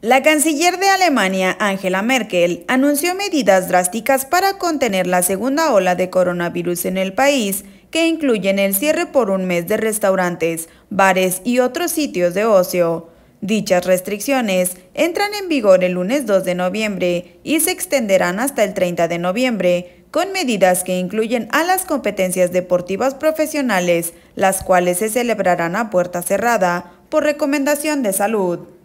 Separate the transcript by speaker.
Speaker 1: La canciller de Alemania, Angela Merkel, anunció medidas drásticas para contener la segunda ola de coronavirus en el país, que incluyen el cierre por un mes de restaurantes, bares y otros sitios de ocio. Dichas restricciones entran en vigor el lunes 2 de noviembre y se extenderán hasta el 30 de noviembre, con medidas que incluyen a las competencias deportivas profesionales, las cuales se celebrarán a puerta cerrada, por recomendación de salud.